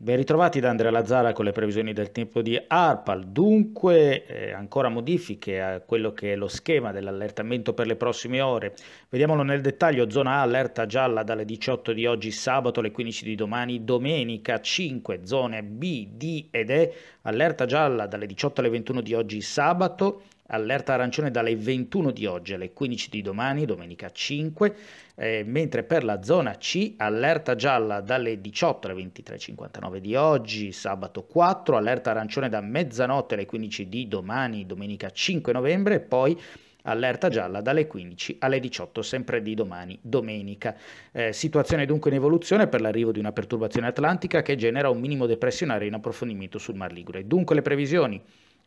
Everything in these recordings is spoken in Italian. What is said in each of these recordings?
Ben ritrovati da Andrea Lazzara con le previsioni del tempo di ARPAL. Dunque, eh, ancora modifiche a quello che è lo schema dell'allertamento per le prossime ore. Vediamolo nel dettaglio: zona A, allerta gialla dalle 18 di oggi sabato alle 15 di domani, domenica 5, zone B, D ed E, allerta gialla dalle 18 alle 21 di oggi sabato, allerta arancione dalle 21 di oggi alle 15 di domani, domenica 5, eh, mentre per la zona C allerta gialla dalle 18 alle 23.59 di oggi, sabato 4, allerta arancione da mezzanotte alle 15 di domani, domenica 5 novembre e poi allerta gialla dalle 15 alle 18 sempre di domani domenica. Eh, situazione dunque in evoluzione per l'arrivo di una perturbazione atlantica che genera un minimo depressionario in approfondimento sul Mar Ligure. Dunque le previsioni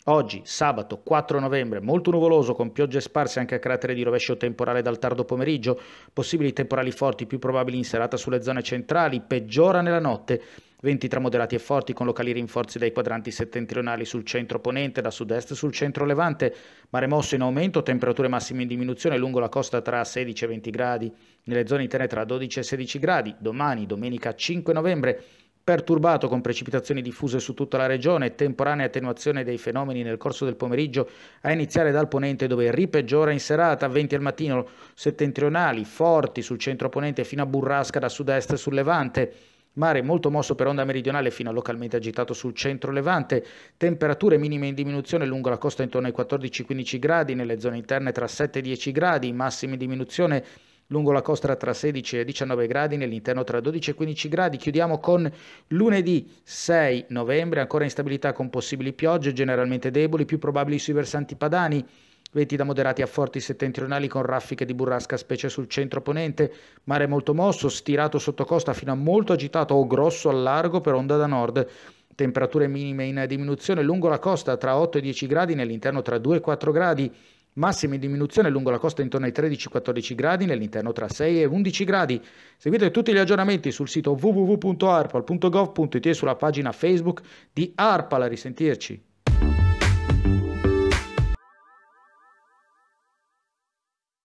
Oggi, sabato 4 novembre, molto nuvoloso con piogge sparse anche a cratere di rovescio temporale dal tardo pomeriggio, possibili temporali forti più probabili in serata sulle zone centrali, peggiora nella notte. Venti tra moderati e forti con locali rinforzi dai quadranti settentrionali sul centro ponente, da sud-est sul centro levante, mare mosso in aumento, temperature massime in diminuzione lungo la costa tra 16 e 20 gradi, nelle zone interne tra 12 e 16 gradi, domani, domenica 5 novembre, perturbato con precipitazioni diffuse su tutta la regione e temporanea attenuazione dei fenomeni nel corso del pomeriggio a iniziare dal ponente dove ripeggiora in serata, 20 al mattino settentrionali, forti sul centro ponente fino a burrasca da sud-est sul levante. Mare molto mosso per onda meridionale fino a localmente agitato sul centro levante, temperature minime in diminuzione lungo la costa intorno ai 14-15 gradi, nelle zone interne tra 7 e 10 gradi, massime in diminuzione lungo la costa tra 16 e 19 gradi, nell'interno tra 12 e 15 gradi. Chiudiamo con lunedì 6 novembre, ancora instabilità con possibili piogge, generalmente deboli, più probabili sui versanti padani. Venti da moderati a forti settentrionali con raffiche di burrasca, specie sul centro ponente. Mare molto mosso, stirato sotto costa fino a molto agitato o grosso al largo per onda da nord. Temperature minime in diminuzione lungo la costa tra 8 e 10 gradi, nell'interno tra 2 e 4 gradi. Massime in diminuzione lungo la costa intorno ai 13-14 gradi, nell'interno tra 6 e 11 gradi. Seguite tutti gli aggiornamenti sul sito www.arpal.gov.it e sulla pagina Facebook di Arpal. A risentirci.